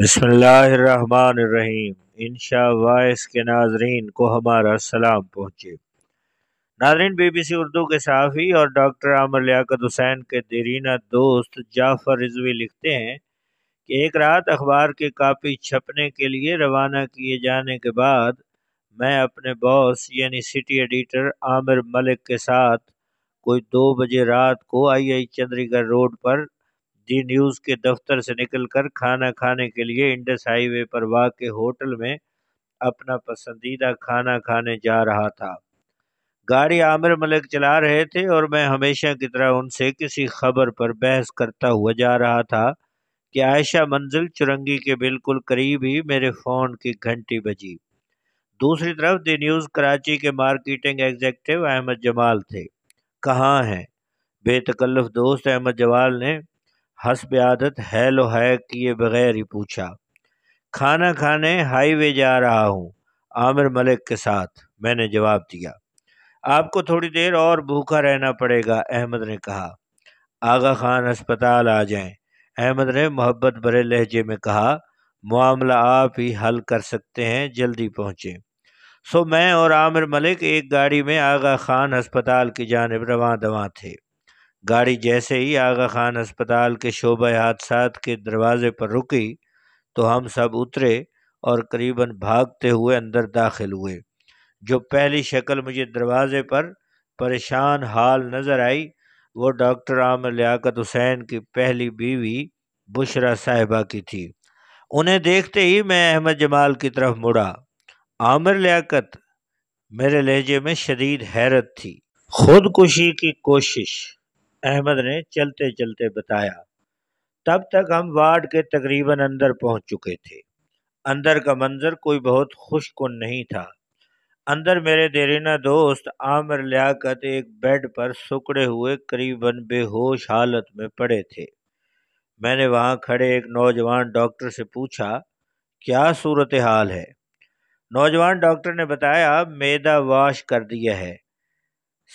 बसमीम इन इस के नाजरन को हमारा सलाम पहुँचे नाजरन बी बी सी उर्दू के सहाफ़ी और डॉक्टर आमर लियाकत हुसैन के दरीना दोस्त जाफ़र रिजवी लिखते हैं कि एक रात अखबार की कापी छपने के लिए रवाना किए जाने के बाद मैं अपने बॉस यानी सिटी एडिटर आमिर मलिक के साथ कोई दो बजे रात को आई आई चंद्रीगढ़ रोड पर दी न्यूज़ के दफ्तर से निकलकर खाना खाने के लिए इंडस हाईवे पर वाक़ होटल में अपना पसंदीदा खाना खाने जा रहा था गाड़ी आमिर मलिक चला रहे थे और मैं हमेशा की तरह उनसे किसी खबर पर बहस करता हुआ जा रहा था कि आयशा मंजिल चुरंगी के बिल्कुल करीब ही मेरे फ़ोन की घंटी बजी दूसरी तरफ दी न्यूज़ कराची के मार्केटिंग एग्जेक्टिव अहमद जमाल थे कहाँ हैं बेतकल्लफ दोस्त अहमद जमाल ने हसब आदत है लो है किए बगैर ही पूछा खाना खाने हाईवे जा रहा हूँ आमिर मलिक के साथ मैंने जवाब दिया आपको थोड़ी देर और भूखा रहना पड़ेगा अहमद ने कहा आगा खान अस्पताल आ जाएं। अहमद ने मोहब्बत भरे लहजे में कहा मामला आप ही हल कर सकते हैं जल्दी पहुँचें सो मैं और आमिर मलिक एक गाड़ी में आगा खान अस्पताल की जानब रवा दवा थे गाड़ी जैसे ही आगा खान अस्पताल के शोब हादसात के दरवाज़े पर रुकी तो हम सब उतरे और करीबन भागते हुए अंदर दाखिल हुए जो पहली शक्ल मुझे दरवाज़े पर परेशान हाल नज़र आई वो डॉक्टर आम लियाकत हुसैन की पहली बीवी बुशरा साहिबा की थी उन्हें देखते ही मैं अहमद जमाल की तरफ मुड़ा आमिर लियाकत मेरे लहजे में शदीद हैरत थी खुदकुशी की कोशिश अहमद ने चलते चलते बताया तब तक हम वार्ड के तकरीबन अंदर पहुंच चुके थे अंदर का मंजर कोई बहुत खुशकुन नहीं था अंदर मेरे देरीना दोस्त आमिर लियाकत एक बेड पर सुकड़े हुए करीबन बेहोश हालत में पड़े थे मैंने वहाँ खड़े एक नौजवान डॉक्टर से पूछा क्या सूरत हाल है नौजवान डॉक्टर ने बताया मैदा वाश कर दिया है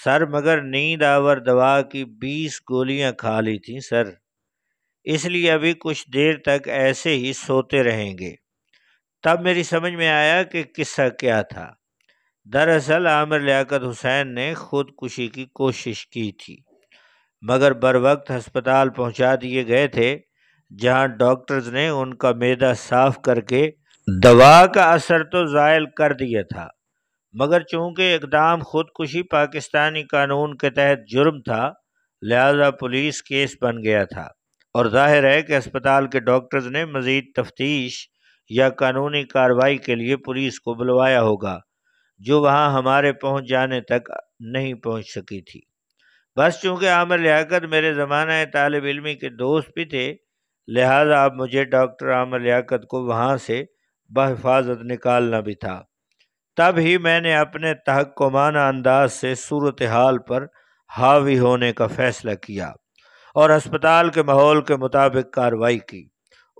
सर मगर नींद आवर दवा की बीस गोलियां खा ली थी सर इसलिए अभी कुछ देर तक ऐसे ही सोते रहेंगे तब मेरी समझ में आया कि किस्सा क्या था दरअसल आमिर लियाकत हुसैन ने खुदकुशी की कोशिश की थी मगर बर वक्त हस्पताल पहुंचा दिए गए थे जहां डॉक्टर्स ने उनका मैदा साफ करके दवा का असर तो ज़ायल कर दिया था मगर चूंकि इकदाम खुदकुशी पाकिस्तानी कानून के तहत जुर्म था लिहाजा पुलिस केस बन गया था और जाहिर है कि अस्पताल के डॉक्टर्स ने मज़ीद तफ्तीश या कानूनी कार्रवाई के लिए पुलिस को बुलवाया होगा जो वहाँ हमारे पहुँच जाने तक नहीं पहुँच सकी थी बस चूँकि आमिर लियाकत मेरे ज़माना तालब इलमी के दोस्त भी थे लिहाजा अब मुझे डॉक्टर आमिर लियाकत को वहाँ से बहफाजत निकालना भी था तब ही मैंने अपने तहकुमाना अंदाज से सूरत हाल पर हावी होने का फैसला किया और अस्पताल के माहौल के मुताबिक कार्रवाई की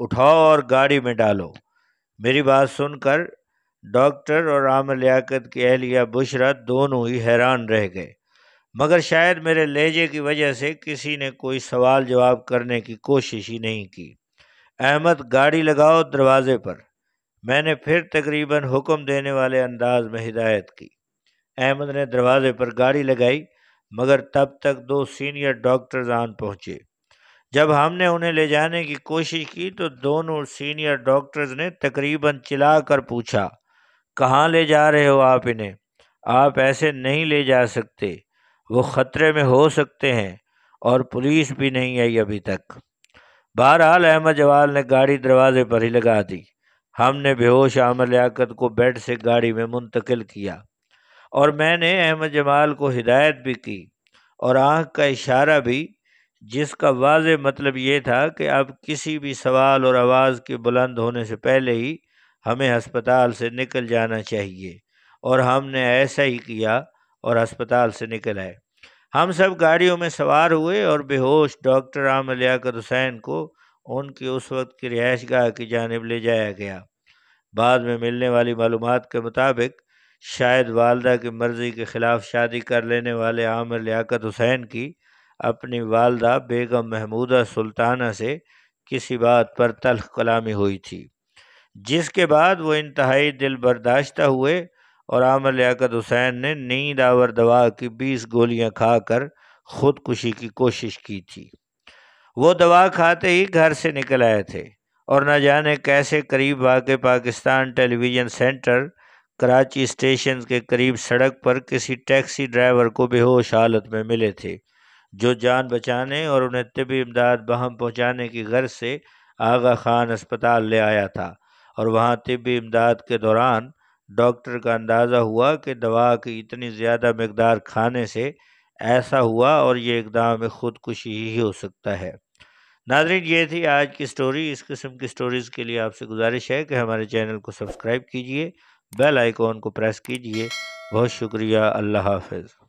उठाओ और गाड़ी में डालो मेरी बात सुनकर डॉक्टर और आम लियाकत की अहलिया बुशरा दोनों ही हैरान रह गए मगर शायद मेरे लहजे की वजह से किसी ने कोई सवाल जवाब करने की कोशिश ही नहीं की अहमद गाड़ी लगाओ दरवाजे पर मैंने फिर तकरीबन हुक्म देने वाले अंदाज में हिदायत की अहमद ने दरवाजे पर गाड़ी लगाई मगर तब तक दो सीनियर डॉक्टर्स आन पहुँचे जब हमने उन्हें ले जाने की कोशिश की तो दोनों सीनियर डॉक्टर्स ने तकरीबन कर पूछा कहाँ ले जा रहे हो आप इन्हें आप ऐसे नहीं ले जा सकते वो ख़तरे में हो सकते हैं और पुलिस भी नहीं आई अभी तक बहरहाल अहमद जवाल ने गाड़ी दरवाजे पर ही लगा दी हमने बेहोश आमर लियाकत को बेड से गाड़ी में मुंतकिल किया और मैंने अहमद जमाल को हिदायत भी की और आँख का इशारा भी जिसका वाज मतलब ये था कि अब किसी भी सवाल और आवाज़ के बुलंद होने से पहले ही हमें अस्पताल से निकल जाना चाहिए और हमने ऐसा ही किया और अस्पताल से निकल आए हम सब गाड़ियों में सवार हुए और बेहोश डॉक्टर आम लियाकत हुसैन को उनकी उस वक्त की रिहाइश गाह की जानब ले जाया गया बाद में मिलने वाली मालूम के मुताबिक शायद वालदा की मर्ज़ी के ख़िलाफ़ शादी कर लेने वाले आमिर लियाकत हुसैन की अपनी वालदा बेगम महमूदा सुल्ताना से किसी बात पर तलख कलामी हुई थी जिसके बाद वो इंतहाई दिल बर्दाश्त हुए और आमिर लियाकत हुसैन ने नींद आवर दवा की बीस गोलियां खाकर ख़ुदकुशी की कोशिश की थी वो दवा खाते ही घर से निकल आए थे और न जाने कैसे करीब वाक़ Pakistan television centre Karachi station के करीब सड़क पर किसी टैक्सी ड्राइवर को बेहोश हालत में मिले थे जो जान बचाने और उन्हें तबी इमदाद बहम पहुँचाने की गर्ज से आगा खान अस्पताल ले आया था और वहाँ तबी इमदाद के दौरान डॉक्टर का अंदाज़ा हुआ कि दवा की इतनी ज़्यादा मकदार खाने से ऐसा हुआ और ये इकदाम खुदकुशी ही हो सकता है नाजरीन ये थी आज की स्टोरी इस किस्म की स्टोरीज़ के लिए आपसे गुजारिश है कि हमारे चैनल को सब्सक्राइब कीजिए बेल आइकॉन को प्रेस कीजिए बहुत शुक्रिया अल्लाह हाफिज़